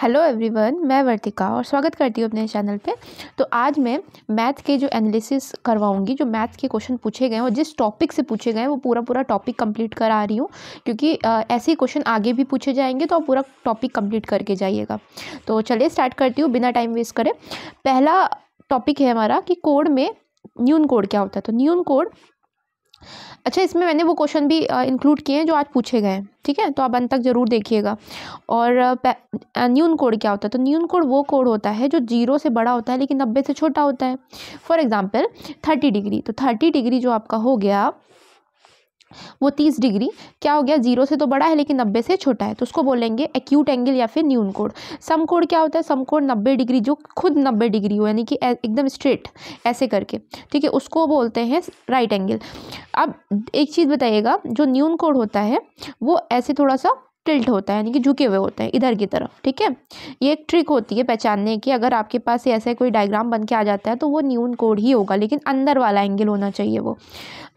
hello everyone मैं वर्तिका और स्वागत करती हूँ अपने चैनल पे तो आज मैं मैथ के जो एनालिसिस करवाऊँगी जो मैथ के क्वेश्चन पूछे गए हैं और जिस टॉपिक से पूछे गए हैं वो पूरा पूरा टॉपिक कंप्लीट करा रही हूँ क्योंकि आ, ऐसे ही क्वेश्चन आगे भी पूछे जाएंगे तो आप पूरा टॉपिक कंप्लीट करके जाइएगा तो चलिए स्टार्ट करती हूँ बिना टाइम वेस्ट करें पहला टॉपिक है हमारा कि कोड में न्यून कोड क्या होता है तो न्यून कोड अच्छा इसमें मैंने वो क्वेश्चन भी इंक्लूड किए हैं जो आज पूछे गए हैं ठीक है तो आप अंत तक ज़रूर देखिएगा और न्यून कोड क्या होता है तो न्यून कोड वो कोड होता है जो जीरो से बड़ा होता है लेकिन नब्बे से छोटा होता है फॉर एग्ज़ाम्पल थर्टी डिग्री तो थर्टी डिग्री जो आपका हो गया वो तीस डिग्री क्या हो गया जीरो से तो बड़ा है लेकिन नब्बे से छोटा है तो उसको बोलेंगे एक्यूट एंगल या फिर न्यून कोड सम कोड क्या होता है सम कोड नब्बे डिग्री जो खुद नब्बे डिग्री हो यानी कि एकदम स्ट्रेट ऐसे करके ठीक है उसको बोलते हैं राइट एंगल अब एक चीज़ बताइएगा जो न्यून कोड होता है वो ऐसे थोड़ा सा टिल्ट होता है यानी कि झुके हुए होते हैं इधर की तरफ ठीक है ये एक ट्रिक होती है पहचानने की अगर आपके पास ऐसा कोई डायग्राम बन के आ जाता है तो वो न्यून कोड ही होगा लेकिन अंदर वाला एंगल होना चाहिए वो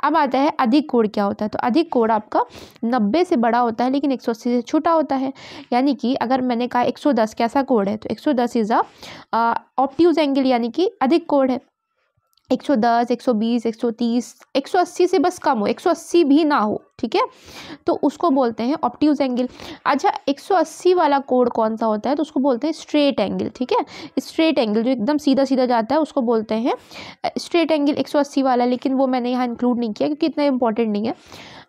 अब आता है अधिक कोड क्या होता है तो अधिक कोड आपका नब्बे से बड़ा होता है लेकिन एक से छोटा होता है यानी कि अगर मैंने कहा एक कैसा कोड है तो एक सौ दस इज़ अ ऑप्टिज एंगल यानी कि अधिक कोड है एक सौ दस एक सौ बीस एक सौ तीस एक सौ अस्सी से बस कम हो एक सौ अस्सी भी ना हो ठीक है तो उसको बोलते हैं ऑप्टिज़ एंगल अच्छा एक सौ अस्सी वाला कोड कौन सा होता है तो उसको बोलते हैं स्ट्रेट एंगल ठीक है स्ट्रेट एंगल जो एकदम सीधा सीधा जाता है उसको बोलते हैं स्ट्रेट एंगल एक सौ अस्सी वाला लेकिन वो मैंने यहाँ इंक्लूड नहीं किया क्योंकि इतना इंपॉर्टेंट नहीं है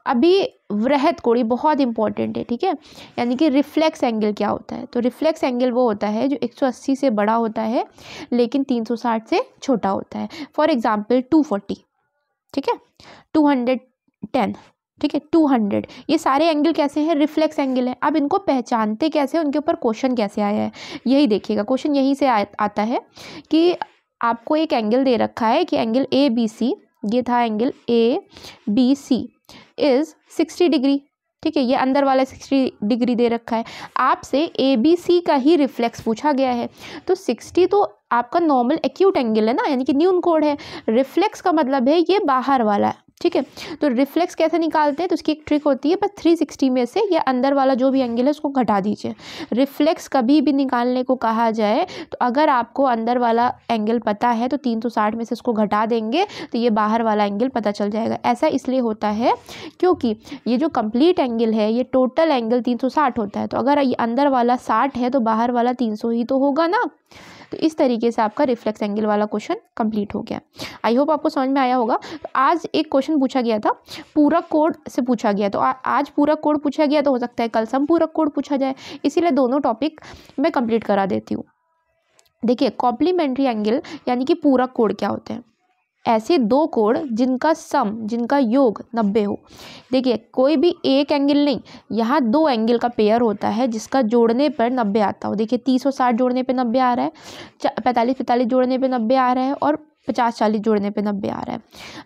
अभी वृहत कोड़ी बहुत इंपॉर्टेंट है ठीक है यानी कि रिफ्लेक्स एंगल क्या होता है तो रिफ्लेक्स एंगल वो होता है जो 180 से बड़ा होता है लेकिन 360 से छोटा होता है फॉर एग्ज़ाम्पल 240 ठीक है 210 ठीक है टू हंड्रेड ये सारे एंगल कैसे हैं रिफ्लेक्स एंगल है अब इनको पहचानते कैसे उनके ऊपर क्वेश्चन कैसे आया है यही देखिएगा क्वेश्चन यहीं से आ, आता है कि आपको एक एंगल दे रखा है कि एंगल ए बी सी ये था angle A B C is sixty degree ठीक है ये अंदर वाला सिक्सटी डिग्री दे रखा है आपसे ए बी सी का ही रिफ्लेक्स पूछा गया है तो सिक्सटी तो आपका नॉर्मल एक्यूट एंगल है ना यानी कि न्यून कोड है रिफ्लेक्स का मतलब है ये बाहर वाला है ठीक है तो रिफ्लेक्स कैसे निकालते हैं तो उसकी एक ट्रिक होती है बस 360 में से या अंदर वाला जो भी एंगल है उसको घटा दीजिए रिफ्लेक्स कभी भी निकालने को कहा जाए तो अगर आपको अंदर वाला एंगल पता है तो 360 में से उसको घटा देंगे तो ये बाहर वाला एंगल पता चल जाएगा ऐसा इसलिए होता है क्योंकि ये जो कम्प्लीट एंगल है ये टोटल एंगल साठ होता है तो अगर अंदर वाला साठ है तो बाहर वाला तीन ही तो होगा ना तो इस तरीके से आपका रिफ्लेक्स एंगल वाला क्वेश्चन कंप्लीट हो गया आई होप आपको समझ में आया होगा आज एक क्वेश्चन पूछा गया था पूरक कोड से पूछा गया तो आज पूरक कोड पूछा गया तो हो सकता है कल सम पूरा कोड पूछा जाए इसीलिए दोनों टॉपिक मैं कंप्लीट करा देती हूँ देखिए कॉम्प्लीमेंट्री एंगल यानी कि पूरक कोड क्या होते हैं ऐसे दो कोण जिनका सम जिनका योग नब्बे हो देखिए कोई भी एक एंगल नहीं यहाँ दो एंगल का पेयर होता है जिसका जोड़ने पर नब्बे आता हो देखिए तीस और साठ जोड़ने पर नब्बे आ रहा है पैंतालीस पैंतालीस जोड़ने पर नब्बे आ रहा है और पचास चालीस जोड़ने पे नब्बे आ रहा है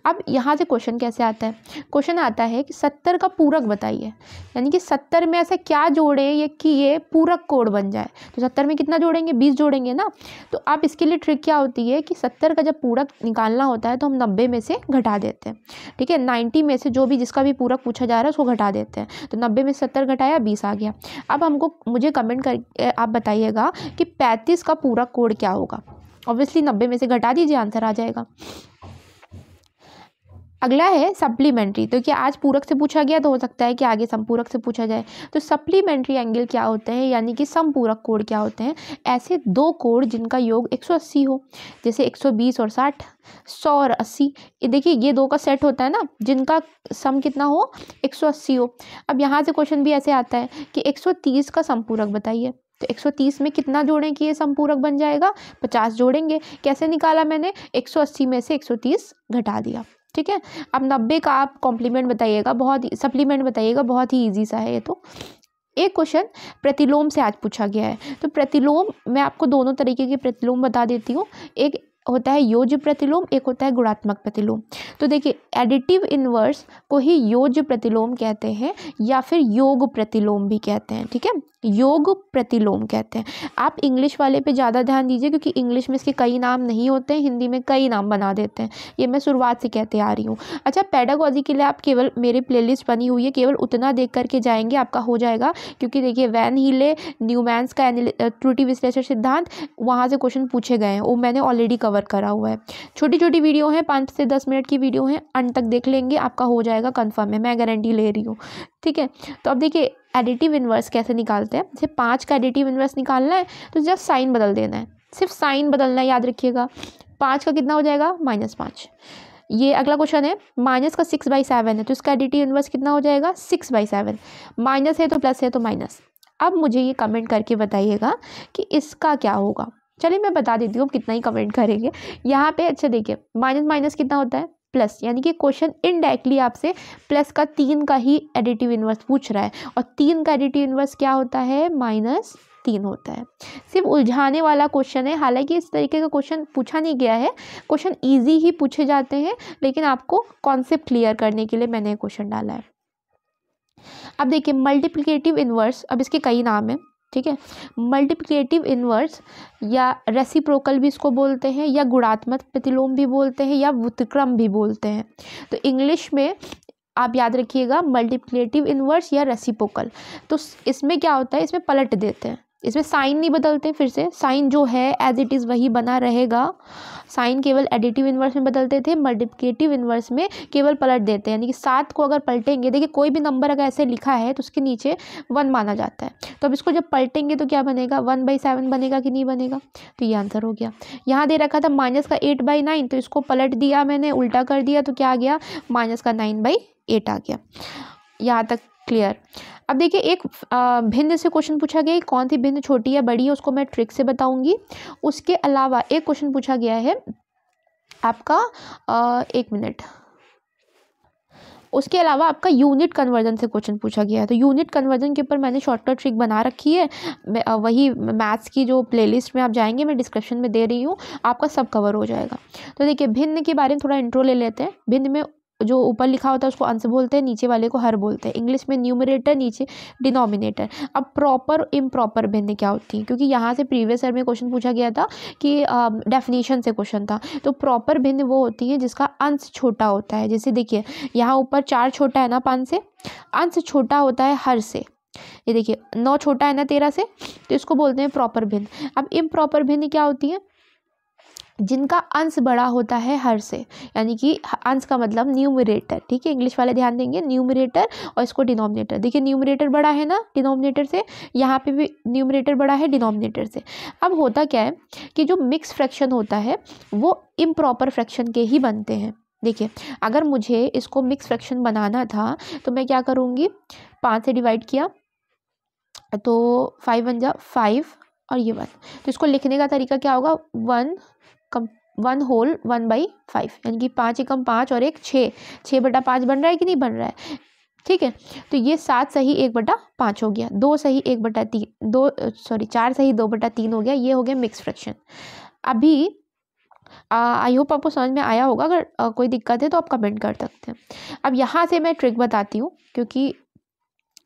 अब यहाँ से क्वेश्चन कैसे आता है क्वेश्चन आता है कि सत्तर का पूरक बताइए यानी कि सत्तर में ऐसा क्या जोड़े ये कि ये पूरक कोड बन जाए तो सत्तर में कितना जोड़ेंगे बीस जोड़ेंगे ना तो अब इसके लिए ट्रिक क्या होती है कि सत्तर का जब पूरक निकालना होता है तो हम नब्बे में से घटा देते हैं ठीक है नाइन्टी में से जो भी जिसका भी पूरक पूछा जा रहा है उसको घटा देते हैं तो नब्बे में सत्तर घटाया बीस आ गया अब हमको मुझे कमेंट कर आप बताइएगा कि पैंतीस का पूरक कोड क्या होगा ऑब्वियसली नब्बे में से घटा दीजिए आंसर आ जाएगा अगला है सप्लीमेंट्री तो क्या आज पूरक से पूछा गया तो हो सकता है कि आगे संपूरक से पूछा जाए तो सप्लीमेंट्री एंगल क्या होते हैं यानी कि समपूरक कोण क्या होते हैं ऐसे दो कोण जिनका योग 180 हो जैसे 120 और 60 100 और 80 ये देखिए ये दो का सेट होता है ना जिनका सम कितना हो 180 हो अब यहाँ से क्वेश्चन भी ऐसे आता है कि एक का समपूरक बताइए तो 130 में कितना जोड़ें कि ये संपूरक बन जाएगा 50 जोड़ेंगे कैसे निकाला मैंने 180 में से 130 घटा दिया ठीक है अब नब्बे का आप कॉम्प्लीमेंट बताइएगा बहुत सप्लीमेंट बताइएगा बहुत ही ईजी सा है ये तो एक क्वेश्चन प्रतिलोम से आज पूछा गया है तो प्रतिलोम मैं आपको दोनों तरीके के प्रतिलोम बता देती हूँ एक होता है योज्य प्रतिलोम एक होता है गुणात्मक प्रतिलोम तो देखिए एडिटिव इन्वर्स को ही योज्य प्रतिलोम कहते हैं या फिर योग प्रतिलोम भी कहते हैं ठीक है योग प्रतिलोम कहते हैं आप इंग्लिश वाले पे ज़्यादा ध्यान दीजिए क्योंकि इंग्लिश में इसके कई नाम नहीं होते हैं हिंदी में कई नाम बना देते हैं ये मैं शुरुआत से कहते आ रही हूँ अच्छा पैडागोजी के लिए आप केवल मेरी प्लेलिस्ट बनी हुई है केवल उतना देख करके जाएंगे आपका हो जाएगा क्योंकि देखिए वैन हीले न्यूमैन्स का त्रुटि विश्लेषण सिद्धांत वहाँ से क्वेश्चन पूछे गए हैं वो मैंने ऑलरेडी कवर करा हुआ है छोटी छोटी वीडियो हैं पाँच से दस मिनट की वीडियो हैं अंत तक देख लेंगे आपका हो जाएगा कन्फर्म है मैं गारंटी ले रही हूँ ठीक है तो अब देखिए एडिटिव इन्वर्स कैसे निकालते हैं जैसे पाँच का एडिटिव इन्वर्स निकालना है तो जब साइन बदल देना है सिर्फ साइन बदलना है याद रखिएगा पाँच का कितना हो जाएगा माइनस पाँच ये अगला क्वेश्चन है माइनस का सिक्स बाई सेवन है तो इसका एडिटिव इन्वर्स कितना हो जाएगा सिक्स बाई सेवन माइनस है तो प्लस है तो माइनस अब मुझे ये कमेंट करके बताइएगा कि इसका क्या होगा चलिए मैं बता देती हूँ कितना ही कमेंट करेंगे यहाँ पे अच्छा देखिए माइनस माइनस कितना होता है प्लस यानी कि क्वेश्चन इनडायरेक्टली आपसे प्लस का तीन का ही एडिटिव इन्वर्स पूछ रहा है और तीन का एडिटिव इन्वर्स क्या होता है माइनस तीन होता है सिर्फ उलझाने वाला क्वेश्चन है हालांकि इस तरीके का क्वेश्चन पूछा नहीं गया है क्वेश्चन ईजी ही पूछे जाते हैं लेकिन आपको कॉन्सेप्ट क्लियर करने के लिए मैंने क्वेश्चन डाला है अब देखिए मल्टीप्लिकेटिव इन्वर्स अब इसके कई नाम हैं ठीक है मल्टीप्लिकेटिव इन्वर्स या रेसिप्रोकल भी इसको बोलते हैं या गुणात्मक प्रतिलोम भी बोलते हैं या व्युतक्रम भी बोलते हैं तो इंग्लिश में आप याद रखिएगा मल्टीप्लिकेटिव इन्वर्स या रेसिप्रोकल तो इसमें क्या होता है इसमें पलट देते हैं इसमें साइन नहीं बदलते फिर से साइन जो है एज इट इज़ वही बना रहेगा साइन केवल एडिटिव इन्वर्स में बदलते थे मल्टीप्लिकेटिव इन्वर्स में केवल पलट देते हैं यानी कि सात को अगर पलटेंगे देखिए कोई भी नंबर अगर ऐसे लिखा है तो उसके नीचे वन माना जाता है तो अब इसको जब पलटेंगे तो क्या बनेगा वन बाई सेवन बनेगा कि नहीं बनेगा तो ये आंसर हो गया यहाँ दे रखा था माइनस का एट बाई नाइन तो इसको पलट दिया मैंने उल्टा कर दिया तो क्या आ गया माइनस का नाइन बाई एट आ गया यहाँ तक क्लियर अब देखिए एक भिन्न से क्वेश्चन पूछा गया कौन सी भिन्न छोटी या बड़ी है उसको मैं ट्रिक से बताऊंगी उसके अलावा एक क्वेश्चन पूछा गया है आपका आ, एक मिनट उसके अलावा आपका यूनिट कन्वर्जन से क्वेश्चन पूछा गया है तो यूनिट कन्वर्जन के ऊपर मैंने शॉर्टकट ट्रिक बना रखी है वही मैथ्स की जो प्लेलिस्ट में आप जाएंगे मैं डिस्क्रिप्शन में दे रही हूँ आपका सब कवर हो जाएगा तो देखिए भिन्न के बारे में थोड़ा इंट्रो ले लेते हैं भिन्न में जो ऊपर लिखा होता है उसको अंश बोलते हैं नीचे वाले को हर बोलते हैं इंग्लिश में न्यूमरेटर नीचे डिनोमिनेटर अब प्रॉपर इम्प्रॉपर भिन्न क्या होती है क्योंकि यहाँ से प्रीवियस ईयर में क्वेश्चन पूछा गया था कि डेफिनेशन से क्वेश्चन था तो प्रॉपर भिन्न वो होती है जिसका अंश छोटा होता है जैसे देखिए यहाँ ऊपर चार छोटा है ना पाँच से अंश छोटा होता है हर से ये देखिए नौ छोटा है ना तेरह से तो इसको बोलते हैं प्रॉपर भिन्न अब इम प्रॉपर भिन्न क्या होती है जिनका अंश बड़ा होता है हर से यानी कि अंश का मतलब न्यूमरेटर ठीक है इंग्लिश वाले ध्यान देंगे न्यूमरेटर और इसको डिनोमिनेटर देखिए न्यूमरेटर बड़ा है ना डिनोमिनेटर से यहाँ पे भी न्यूमरेटर बड़ा है डिनोमिनेटर से अब होता क्या है कि जो मिक्स फ्रैक्शन होता है वो इम्प्रॉपर फ्रैक्शन के ही बनते हैं देखिए अगर मुझे इसको मिक्स फ्रैक्शन बनाना था तो मैं क्या करूँगी पाँच से डिवाइड किया तो फाइव वन जा फाइव और ये वन तो इसको लिखने का तरीका क्या होगा वन कम one whole one by five यानी कि पाँच एकम पाँच और एक छः छः बटा पाँच बन रहा है कि नहीं बन रहा है ठीक है तो ये सात सही एक बटा पाँच हो गया दो सही एक बटा तीन दो सॉरी चार सही दो बटा तीन हो गया ये हो गया मिक्स फ्रैक्शन अभी आई होप आपको समझ में आया होगा अगर आ, कोई दिक्कत है तो आप कमेंट कर सकते हैं अब यहाँ से मैं ट्रिक बताती हूँ क्योंकि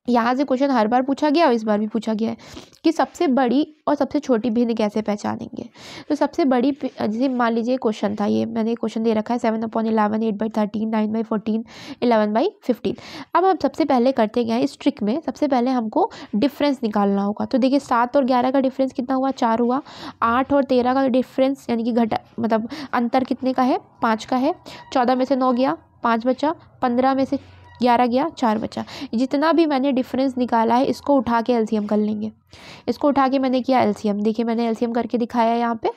यहाँ से क्वेश्चन हर बार पूछा गया और इस बार भी पूछा गया है कि सबसे बड़ी और सबसे छोटी भिन्न कैसे पहचानेंगे तो सबसे बड़ी जैसे मान लीजिए क्वेश्चन था ये मैंने क्वेश्चन दे रखा है seven upon eleven eight by thirteen nine by fourteen eleven by fifteen अब हम सबसे पहले करते गए इस ट्रिक में सबसे पहले हमको डिफ्रेंस निकालना होगा तो देखिए सात और ग्यारह का डिफ्रेंस कितना हुआ चार हुआ आठ और तेरह का डिफ्रेंस यानी कि घटा मतलब अंतर कितने का है पाँच का है चौदह में से नौ गया पाँच बचा पंद्रह में से ग्यारह गया चार बचा जितना भी मैंने डिफरेंस निकाला है इसको उठा के एल्सीयम कर लेंगे इसको उठा के मैंने किया एल्सीयम देखिए मैंने एल्सीयम करके दिखाया यहाँ पे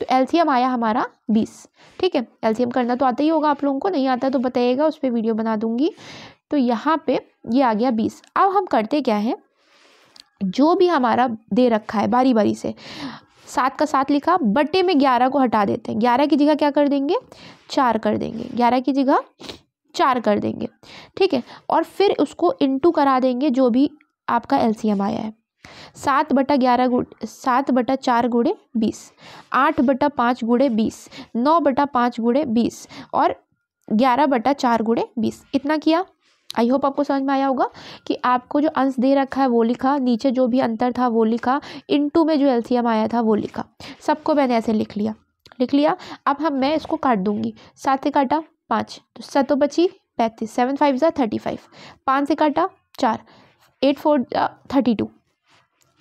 तो एल्सीयम आया हमारा बीस ठीक है एल्सीयम करना तो आता ही होगा आप लोगों को नहीं आता तो बताइएगा उस पर वीडियो बना दूँगी तो यहाँ पर ये आ गया बीस अब हम करते क्या है जो भी हमारा दे रखा है बारी बारी से सात का सात लिखा बटे में ग्यारह को हटा देते हैं ग्यारह की जगह क्या कर देंगे चार कर देंगे ग्यारह की जगह चार कर देंगे ठीक है और फिर उसको इंटू करा देंगे जो भी आपका एलसीएम आया है सात बटा ग्यारह गुड़ सात बटा चार गुड़े बीस आठ बटा पाँच गुड़े बीस नौ बटा पाँच गुड़े बीस और ग्यारह बटा चार गुड़े बीस इतना किया आई होप आपको समझ में आया होगा कि आपको जो अंश दे रखा है वो लिखा नीचे जो भी अंतर था वो लिखा इनटू में जो एलसीएम आया था वो लिखा सबको मैंने ऐसे लिख लिया लिख लिया अब हम मैं इसको काट दूंगी सात से काटा पाँच तो सतो पची पैंतीस सेवन फाइव ज़ा थर्टी फाइव पाँच से काटा चार एट फोर जा थर्टी टू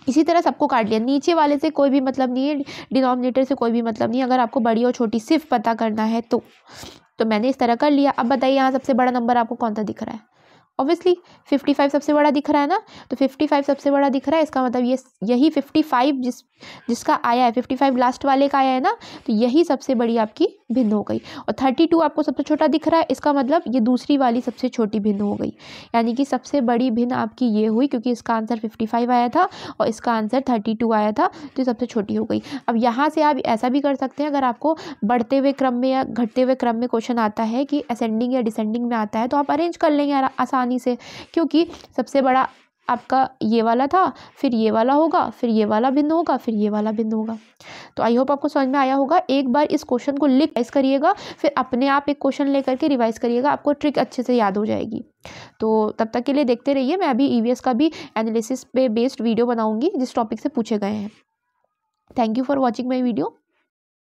इसी तरह सबको काट लिया नीचे वाले से कोई भी मतलब नहीं है डिनोमिनेटर से कोई भी मतलब नहीं अगर आपको बड़ी और छोटी सिर्फ पता करना है तो तो मैंने इस तरह कर लिया अब बताइए यहाँ सबसे बड़ा नंबर आपको कौन सा दिख रहा है ऑब्वियसली 55 सबसे बड़ा दिख रहा है ना तो 55 सबसे बड़ा दिख रहा है इसका मतलब ये यही 55 जिस जिसका आया है 55 लास्ट वाले का आया है ना तो यही सबसे बड़ी आपकी भिन्न हो गई और 32 आपको सबसे छोटा दिख रहा है इसका मतलब ये दूसरी वाली सबसे छोटी भिन्न हो गई यानी कि सबसे बड़ी भिन्न आपकी ये हुई क्योंकि इसका आंसर फिफ्टी आया था और इसका आंसर थर्टी आया था तो सबसे छोटी हो गई अब यहाँ से आप ऐसा भी कर सकते हैं अगर आपको बढ़ते हुए क्रम में या घटते हुए क्रम में क्वेश्चन आता है कि असेंडिंग या डिसेंडिंग में आता है तो आप अरेंज कर लेंगे आसान आसानी से क्योंकि सबसे बड़ा आपका ये वाला था फिर ये वाला होगा फिर ये वाला बिंदु होगा फिर ये वाला बिंदु होगा तो आई होप आपको समझ में आया होगा एक बार इस क्वेश्चन को लिख रिवाइज करिएगा फिर अपने आप एक क्वेश्चन लेकर के रिवाइज करिएगा आपको ट्रिक अच्छे से याद हो जाएगी तो तब तक के लिए देखते रहिए मैं अभी ई e का भी एनालिसिस पे बेस्ड वीडियो बनाऊँगी जिस टॉपिक से पूछे गए हैं thank you for watching my video